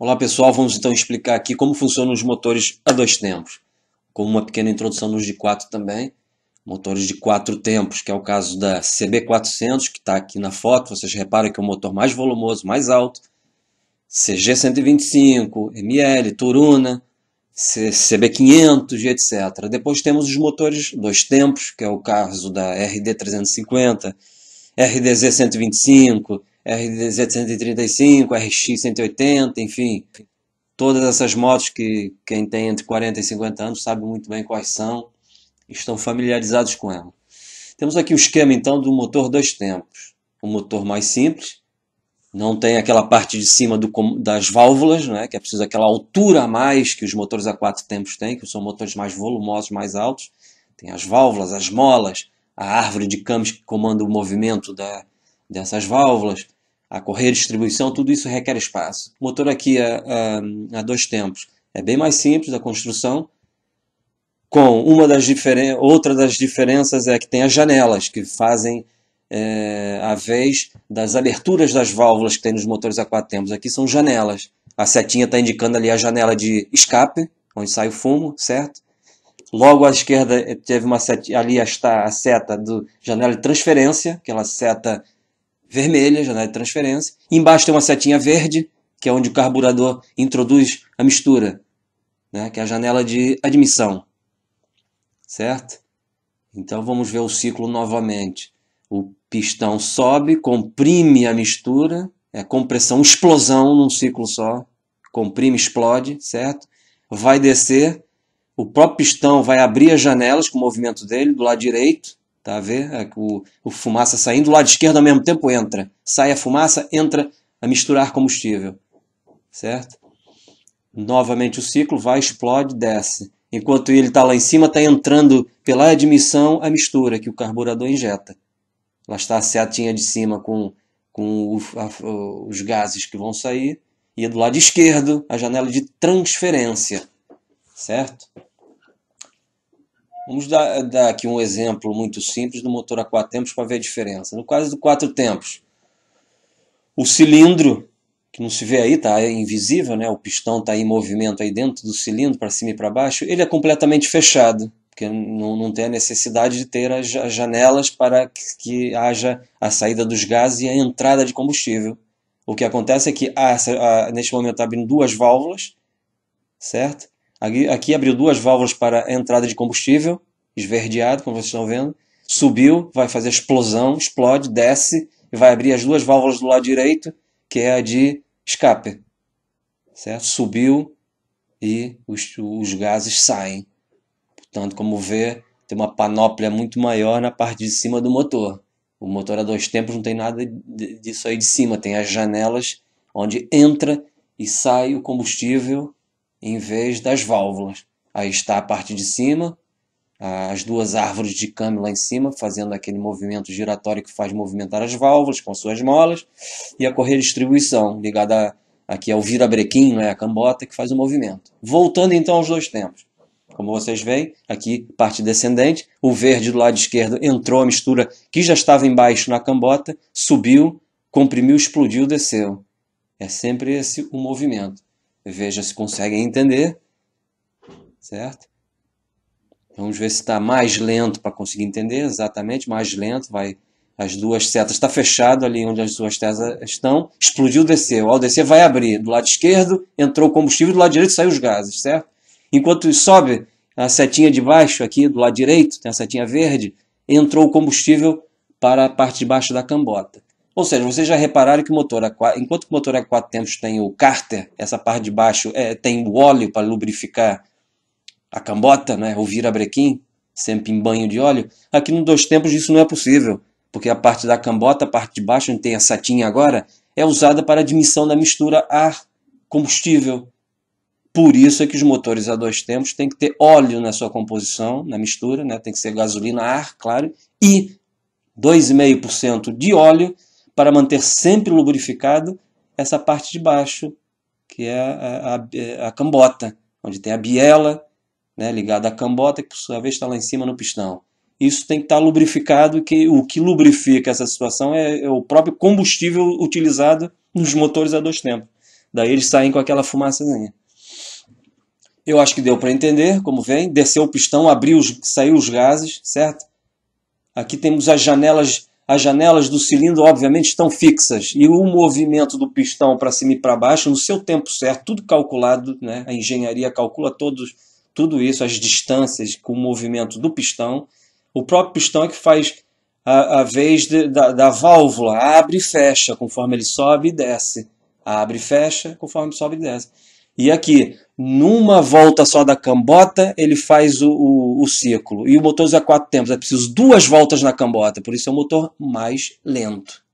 Olá pessoal, vamos então explicar aqui como funcionam os motores a dois tempos, com uma pequena introdução nos de quatro também, motores de quatro tempos, que é o caso da CB400, que está aqui na foto, vocês reparam que é o motor mais volumoso, mais alto, CG125, ML, Turuna, CB500 e etc. Depois temos os motores dois tempos, que é o caso da RD350, RDZ125, R735, RX180, enfim. Todas essas motos que quem tem entre 40 e 50 anos sabe muito bem quais são, estão familiarizados com ela. Temos aqui o esquema então do motor dois tempos. O motor mais simples, não tem aquela parte de cima do, das válvulas, né, que é preciso aquela altura a mais que os motores a quatro tempos têm, que são motores mais volumosos, mais altos. Tem as válvulas, as molas, a árvore de cames que comanda o movimento da, dessas válvulas, a correr, distribuição, tudo isso requer espaço. O motor aqui a, é, é, é dois tempos é bem mais simples da construção, com uma das diferen... outra das diferenças é que tem as janelas que fazem é, a vez das aberturas das válvulas que tem nos motores a quatro tempos. Aqui são janelas. A setinha está indicando ali a janela de escape, onde sai o fumo, certo? Logo à esquerda eh, teve uma set... ali está a seta do janela de transferência, aquela seta vermelha, janela de transferência. Embaixo tem uma setinha verde, que é onde o carburador introduz a mistura, né? que é a janela de admissão. Certo? Então vamos ver o ciclo novamente. O pistão sobe, comprime a mistura, é compressão, explosão num ciclo só, comprime, explode, certo? Vai descer, o próprio pistão vai abrir as janelas com o movimento dele do lado direito, Tá a ver? É o, o fumaça saindo, do lado esquerdo ao mesmo tempo entra. Sai a fumaça, entra a misturar combustível. Certo? Novamente o ciclo vai, explode, desce. Enquanto ele está lá em cima, está entrando pela admissão a mistura que o carburador injeta. Lá está a setinha de cima com, com o, a, os gases que vão sair. E do lado esquerdo, a janela de transferência. Certo? Vamos dar, dar, aqui um exemplo muito simples do motor a quatro tempos para ver a diferença. No caso do quatro tempos, o cilindro, que não se vê aí, tá é invisível, né? o pistão está em movimento aí dentro do cilindro, para cima e para baixo, ele é completamente fechado, porque não, não tem a necessidade de ter as janelas para que, que haja a saída dos gases e a entrada de combustível. O que acontece é que, ah, essa, ah, neste momento, está abrindo duas válvulas, certo? Aqui, aqui abriu duas válvulas para entrada de combustível, esverdeado, como vocês estão vendo. Subiu, vai fazer explosão, explode, desce e vai abrir as duas válvulas do lado direito, que é a de escape. Certo? Subiu e os, os gases saem. Portanto, como vê, tem uma panóplia muito maior na parte de cima do motor. O motor a dois tempos não tem nada disso aí de cima, tem as janelas onde entra e sai o combustível em vez das válvulas. Aí está a parte de cima, as duas árvores de câmbio lá em cima, fazendo aquele movimento giratório que faz movimentar as válvulas com suas molas, e a correia de distribuição, ligada a, aqui ao virabrequim, né, a cambota, que faz o movimento. Voltando então aos dois tempos. Como vocês veem, aqui parte descendente, o verde do lado esquerdo entrou a mistura que já estava embaixo na cambota, subiu, comprimiu, explodiu, desceu. É sempre esse o movimento. Veja se conseguem entender, certo? Então, vamos ver se está mais lento para conseguir entender, exatamente, mais lento, vai as duas setas, está fechado ali onde as duas setas estão, explodiu, desceu. Ao descer vai abrir, do lado esquerdo entrou o combustível, do lado direito saiu os gases, certo? Enquanto sobe, a setinha de baixo aqui, do lado direito, tem a setinha verde, entrou o combustível para a parte de baixo da cambota. Ou seja, vocês já repararam que o motor a enquanto o motor a quatro tempos tem o cárter, essa parte de baixo é, tem o óleo para lubrificar a cambota, né, o virabrequim, sempre em banho de óleo, aqui no dois tempos isso não é possível, porque a parte da cambota, a parte de baixo, onde tem a satinha agora, é usada para admissão da mistura ar-combustível. Por isso é que os motores a dois tempos têm que ter óleo na sua composição, na mistura, né? tem que ser gasolina, ar, claro, e 2,5% de óleo para manter sempre lubrificado essa parte de baixo, que é a, a, a cambota, onde tem a biela né, ligada à cambota, que por sua vez está lá em cima no pistão. Isso tem que estar tá lubrificado, que o que lubrifica essa situação é, é o próprio combustível utilizado nos motores a dois tempos. Daí eles saem com aquela fumaçazinha. Eu acho que deu para entender como vem. Desceu o pistão, abriu, os, saiu os gases, certo? Aqui temos as janelas as janelas do cilindro, obviamente, estão fixas. E o movimento do pistão para cima e para baixo, no seu tempo certo, tudo calculado, né? a engenharia calcula todos, tudo isso, as distâncias com o movimento do pistão. O próprio pistão é que faz a, a vez de, da, da válvula, abre e fecha, conforme ele sobe e desce. Abre e fecha, conforme sobe e desce. E aqui, numa volta só da cambota, ele faz o, o, o ciclo. E o motor usa quatro tempos, é preciso duas voltas na cambota, por isso é um motor mais lento.